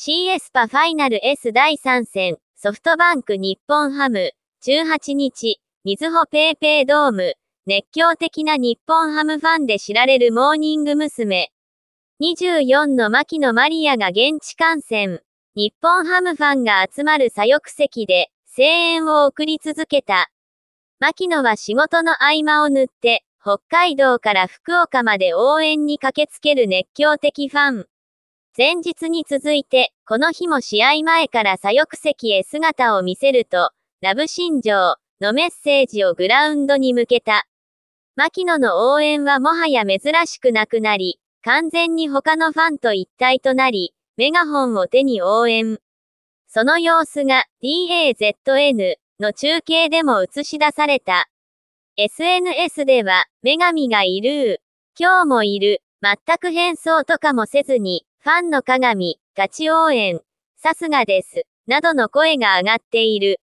CS パファイナル S 第3戦、ソフトバンク日本ハム、18日、水穂ペイペイドーム、熱狂的な日本ハムファンで知られるモーニング娘。24の牧野マリアが現地観戦。日本ハムファンが集まる左翼席で、声援を送り続けた。牧野は仕事の合間を塗って、北海道から福岡まで応援に駆けつける熱狂的ファン。前日に続いて、この日も試合前から左翼席へ姿を見せると、ラブ心情のメッセージをグラウンドに向けた。牧野の応援はもはや珍しくなくなり、完全に他のファンと一体となり、メガホンを手に応援。その様子が DAZN の中継でも映し出された。SNS では、女神がいる。今日もいる。全く変装とかもせずに、ファンの鏡、ガチ応援、さすがです、などの声が上がっている。